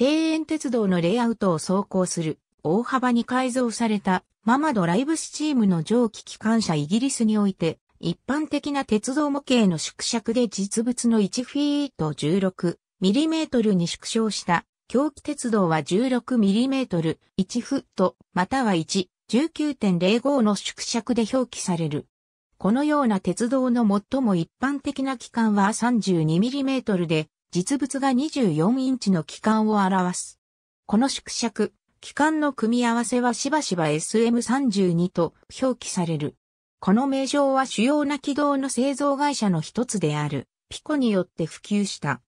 庭園鉄道のレイアウトを走行する大幅に改造されたママドライブスチームの蒸気機関車イギリスにおいて一般的な鉄道模型の縮尺で実物の1フィート16ミリメートルに縮小した狂気鉄道は16ミリメートル1フットまたは1 19.05の縮尺で表記される。このような鉄道の最も一般的な機関は3 2トルで、実物が24インチの機関を表す。この縮尺、機関の組み合わせはしばしば SM32 と表記される。この名称は主要な軌道の製造会社の一つである、ピコによって普及した。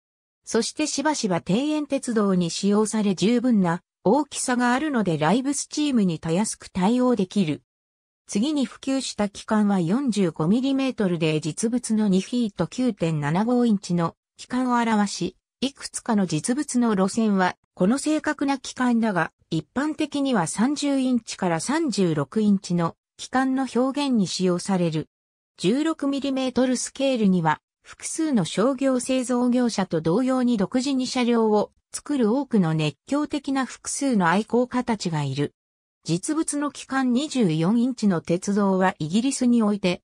そしてしばしば庭園鉄道に使用され十分な大きさがあるのでライブスチームにたやすく対応できる。次に普及した機関は 45mm で実物の2フィート9.75インチの期間を表し、いくつかの実物の路線は、この正確な期間だが、一般的には30インチから36インチの期間の表現に使用される。16mm スケールには、複数の商業製造業者と同様に独自に車両を作る多くの熱狂的な複数の愛好家たちがいる。実物の期間24インチの鉄道はイギリスにおいて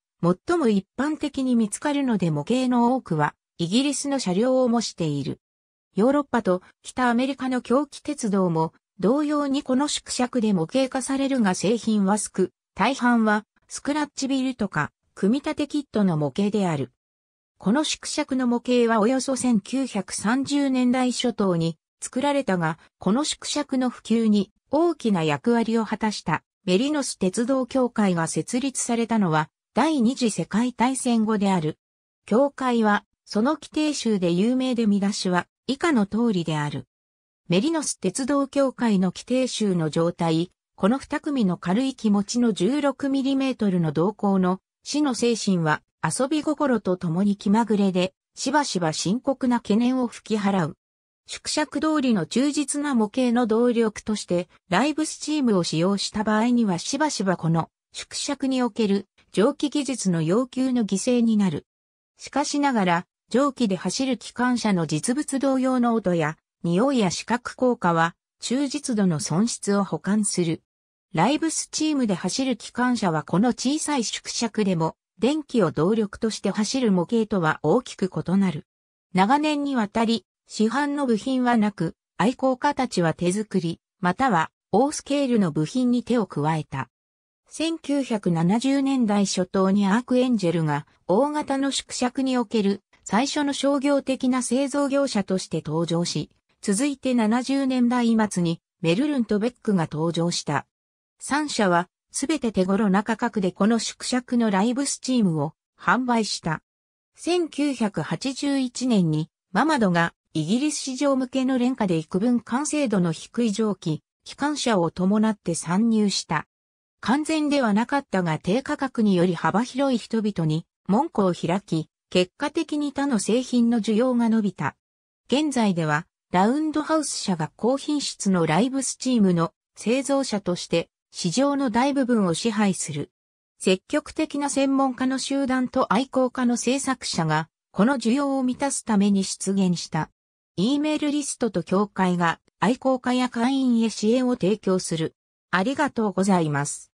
最も一般的に見つかるので模型の多くはイギリスの車両を模している。ヨーロッパと北アメリカの狂気鉄道も同様にこの縮尺で模型化されるが製品は少、大半はスクラッチビルとか組み立てキットの模型である。この縮尺の模型はおよそ1930年代初頭に作られたが、この縮尺の普及に大きな役割を果たしたメリノス鉄道協会が設立されたのは第二次世界大戦後である。協会はその規定集で有名で見出しは以下の通りである。メリノス鉄道協会の規定集の状態、この二組の軽い気持ちの 16mm の動向の死の精神は遊び心と共に気まぐれで、しばしば深刻な懸念を吹き払う。縮尺通りの忠実な模型の動力として、ライブスチームを使用した場合にはしばしばこの縮尺における蒸気技術の要求の犠牲になる。しかしながら、蒸気で走る機関車の実物同様の音や、匂いや視覚効果は、忠実度の損失を補完する。ライブスチームで走る機関車はこの小さい縮尺でも、電気を動力として走る模型とは大きく異なる。長年にわたり、市販の部品はなく、愛好家たちは手作り、または大スケールの部品に手を加えた。1970年代初頭にアークエンジェルが大型の縮尺における最初の商業的な製造業者として登場し、続いて70年代末にメルルンとベックが登場した。3社はすべて手頃な価格でこの縮尺のライブスチームを販売した。1981年にママドがイギリス市場向けの廉価で幾分完成度の低い蒸気、機関車を伴って参入した。完全ではなかったが低価格により幅広い人々に門戸を開き、結果的に他の製品の需要が伸びた。現在では、ラウンドハウス社が高品質のライブスチームの製造者として市場の大部分を支配する。積極的な専門家の集団と愛好家の制作者が、この需要を満たすために出現した。E メールリストと協会が愛好家や会員へ支援を提供する。ありがとうございます。